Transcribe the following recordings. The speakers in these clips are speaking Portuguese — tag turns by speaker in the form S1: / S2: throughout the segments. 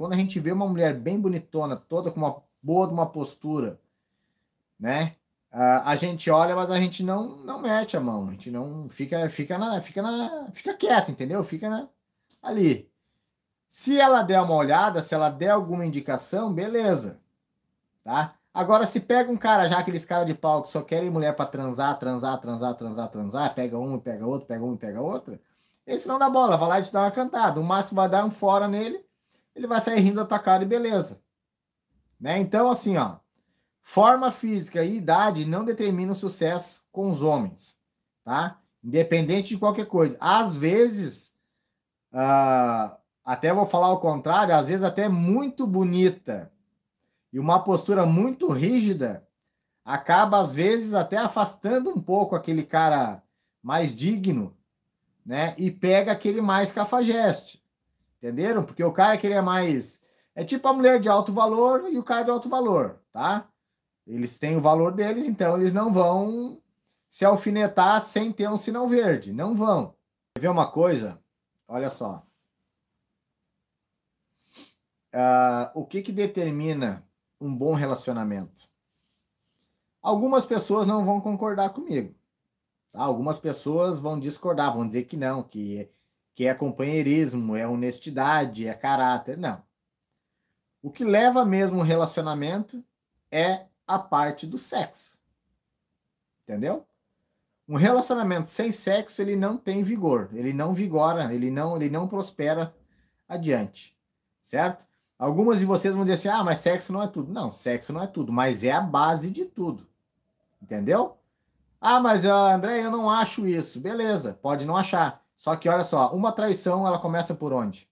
S1: Quando a gente vê uma mulher bem bonitona, toda com uma boa de uma postura, né? a gente olha, mas a gente não não mete a mão, a gente não fica fica na fica na fica quieto, entendeu? Fica na, ali. Se ela der uma olhada, se ela der alguma indicação, beleza, tá? Agora se pega um cara já aqueles cara de pau que só querem mulher para transar, transar, transar, transar, transar, pega um e pega outro, pega um e pega outra, esse não dá bola, vai lá e te dá uma cantada, o máximo vai dar um fora nele ele vai sair rindo da tua cara e beleza. Né? Então, assim, ó, forma física e idade não determinam sucesso com os homens, tá? Independente de qualquer coisa. Às vezes, uh, até vou falar o contrário, às vezes até muito bonita e uma postura muito rígida acaba, às vezes, até afastando um pouco aquele cara mais digno, né? E pega aquele mais cafajeste. Entenderam? Porque o cara que ele é mais. É tipo a mulher de alto valor e o cara de alto valor, tá? Eles têm o valor deles, então eles não vão se alfinetar sem ter um sinal verde. Não vão. Quer ver uma coisa? Olha só. Uh, o que, que determina um bom relacionamento? Algumas pessoas não vão concordar comigo. Tá? Algumas pessoas vão discordar, vão dizer que não, que que é companheirismo, é honestidade, é caráter. Não. O que leva mesmo o relacionamento é a parte do sexo. Entendeu? Um relacionamento sem sexo, ele não tem vigor, ele não vigora, ele não, ele não prospera adiante. Certo? Algumas de vocês vão dizer assim: "Ah, mas sexo não é tudo". Não, sexo não é tudo, mas é a base de tudo. Entendeu? Ah, mas ah, André, eu não acho isso. Beleza, pode não achar. Só que olha só, uma traição ela começa por onde?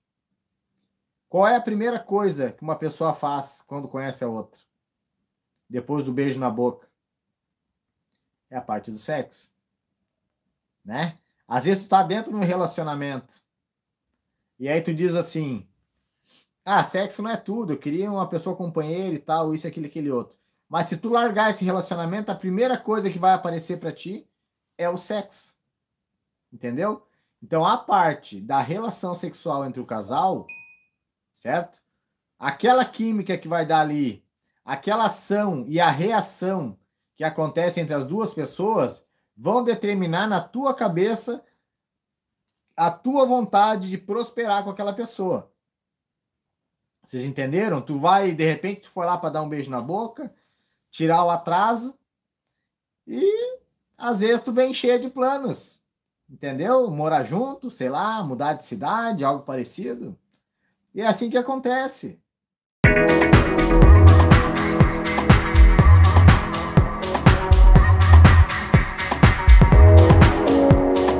S1: Qual é a primeira coisa que uma pessoa faz quando conhece a outra? Depois do beijo na boca. É a parte do sexo. Né? Às vezes tu tá dentro de um relacionamento. E aí tu diz assim: "Ah, sexo não é tudo, eu queria uma pessoa companheira e tal, isso aquilo aquele outro". Mas se tu largar esse relacionamento, a primeira coisa que vai aparecer para ti é o sexo. Entendeu? Então, a parte da relação sexual entre o casal, certo? Aquela química que vai dar ali, aquela ação e a reação que acontece entre as duas pessoas vão determinar na tua cabeça a tua vontade de prosperar com aquela pessoa. Vocês entenderam? Tu vai, de repente, tu for lá para dar um beijo na boca, tirar o atraso e às vezes tu vem cheio de planos entendeu? Morar junto, sei lá, mudar de cidade, algo parecido. E é assim que acontece.